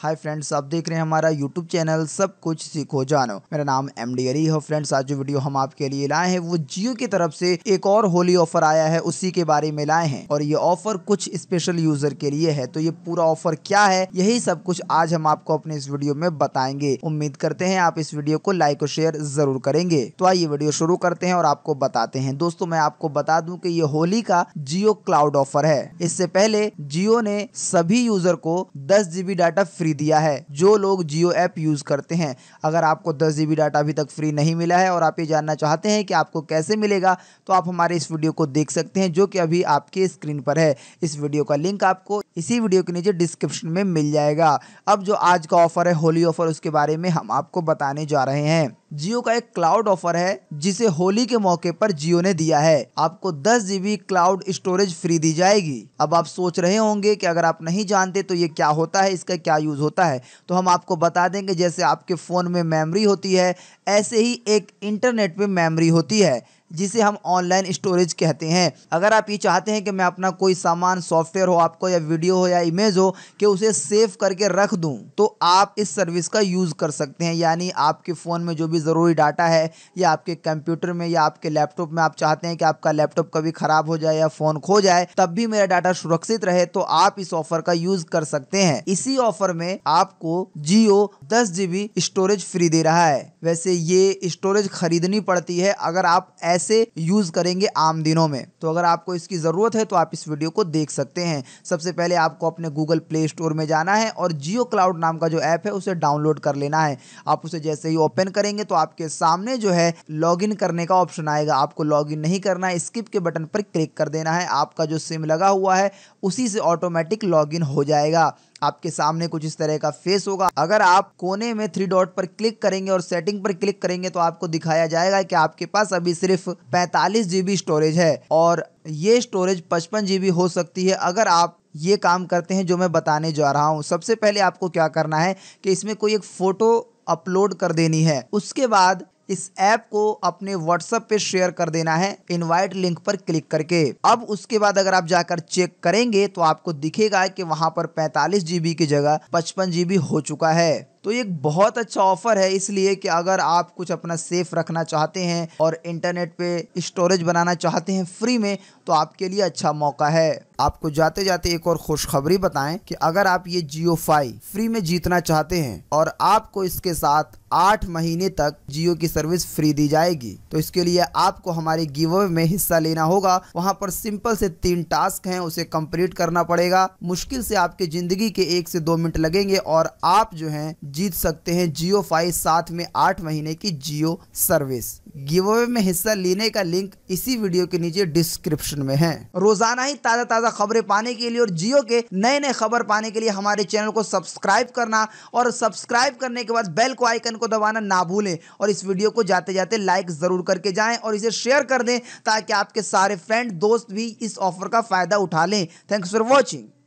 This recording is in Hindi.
हाय फ्रेंड्स आप देख रहे हैं हमारा यूट्यूब चैनल सब कुछ सीखो जानो मेरा नाम एम डी अली है फ्रेंड्स आज जो वीडियो हम आपके लिए लाए हैं वो जियो की तरफ से एक और होली ऑफर आया है उसी के बारे में लाए हैं और ये ऑफर कुछ स्पेशल यूजर के लिए है तो ये पूरा ऑफर क्या है यही सब कुछ आज हम आपको अपने इस वीडियो में बताएंगे उम्मीद करते हैं आप इस वीडियो को लाइक और शेयर जरूर करेंगे तो आइए वीडियो शुरू करते हैं और आपको बताते हैं दोस्तों मैं आपको बता दूँ की ये होली का जियो क्लाउड ऑफर है इससे पहले जियो ने सभी यूजर को दस डाटा फ्री फ्री दिया है जो लोग जियो ऐप यूज़ करते हैं अगर आपको दस जी डाटा अभी तक फ्री नहीं मिला है और आप ये जानना चाहते हैं कि आपको कैसे मिलेगा तो आप हमारे इस वीडियो को देख सकते हैं जो कि अभी आपके स्क्रीन पर है इस वीडियो का लिंक आपको इसी वीडियो के नीचे डिस्क्रिप्शन में मिल जाएगा अब जो आज का ऑफर है होली ऑफर उसके बारे में हम आपको बताने जा रहे हैं जियो का एक क्लाउड ऑफर है जिसे होली के मौके पर जियो ने दिया है आपको दस जीबी क्लाउड स्टोरेज फ्री दी जाएगी अब आप सोच रहे होंगे कि अगर आप नहीं जानते तो ये क्या होता है इसका क्या यूज़ होता है तो हम आपको बता देंगे जैसे आपके फ़ोन में मेमोरी होती है ऐसे ही एक इंटरनेट में मेमोरी होती है जिसे हम ऑनलाइन स्टोरेज कहते हैं अगर आप ये चाहते हैं कि मैं अपना कोई सामान सॉफ्टवेयर हो आपको या वीडियो हो या इमेज हो कि उसे सेव करके रख दूं तो आप इस सर्विस का यूज़ कर सकते हैं यानी आपके फ़ोन में जो भी ज़रूरी डाटा है या आपके कंप्यूटर में या आपके लैपटॉप में आप चाहते हैं कि आपका लैपटॉप कभी ख़राब हो जाए या फ़ोन खो जाए तब भी मेरा डाटा सुरक्षित रहे तो आप इस ऑफर का यूज़ कर सकते हैं इसी ऑफर में आपको जियो दस स्टोरेज फ्री दे रहा है वैसे ये स्टोरेज खरीदनी पड़ती है अगर आप कैसे यूज करेंगे आम दिनों में तो अगर आपको इसकी जरूरत है तो आप इस वीडियो को देख सकते हैं सबसे पहले आपको अपने गूगल प्ले स्टोर में जाना है और जियो क्लाउड नाम का जो ऐप है उसे डाउनलोड कर लेना है आप उसे जैसे ही ओपन करेंगे तो आपके सामने जो है लॉग करने का ऑप्शन आएगा आपको लॉग नहीं करना है स्किप के बटन पर क्लिक कर देना है आपका जो सिम लगा हुआ है उसी से ऑटोमेटिक लॉग हो जाएगा आपके सामने कुछ इस तरह का फेस होगा अगर आप कोने में थ्री डॉट पर क्लिक करेंगे और सेटिंग पर क्लिक करेंगे तो आपको दिखाया जाएगा कि आपके पास अभी सिर्फ पैंतालीस जीबी स्टोरेज है और ये स्टोरेज पचपन जीबी हो सकती है अगर आप ये काम करते हैं जो मैं बताने जा रहा हूँ सबसे पहले आपको क्या करना है कि इसमें कोई एक फ़ोटो अपलोड कर देनी है उसके बाद इस ऐप को अपने व्हाट्सएप पे शेयर कर देना है इनवाइट लिंक पर क्लिक करके अब उसके बाद अगर आप जाकर चेक करेंगे तो आपको दिखेगा कि वहां पर पैंतालीस जीबी की जगह पचपन जीबी हो चुका है तो ये बहुत अच्छा ऑफर है इसलिए कि अगर आप कुछ अपना सेफ रखना चाहते हैं और इंटरनेट पे स्टोरेज बनाना चाहते हैं फ्री में तो आपके लिए अच्छा मौका है आपको जाते जाते एक और खुशखबरी बताएं कि अगर आप ये जियो फाई फ्री में जीतना चाहते हैं और आपको इसके साथ आठ महीने तक जियो की सर्विस फ्री दी जाएगी तो इसके लिए आपको हमारे गिव में हिस्सा लेना होगा वहाँ पर सिंपल से तीन टास्क हैं उसे कंप्लीट करना पड़ेगा मुश्किल से आपके जिंदगी के एक से दो मिनट लगेंगे और आप जो हैं जीत सकते हैं जियो फाइव साथ में आठ महीने की जियो सर्विस गिव अवे में हिस्सा लेने का लिंक इसी वीडियो के नीचे डिस्क्रिप्शन में है रोजाना ही ताज़ा ताज़ा खबरें पाने के लिए और जियो के नए नए खबर पाने के लिए हमारे चैनल को सब्सक्राइब करना और सब्सक्राइब करने के बाद बेल को आइकन को दबाना ना भूलें और इस वीडियो को जाते जाते लाइक ज़रूर करके जाए और इसे शेयर कर दें ताकि आपके सारे फ्रेंड दोस्त भी इस ऑफर का फ़ायदा उठा लें थैंक्स फॉर वॉचिंग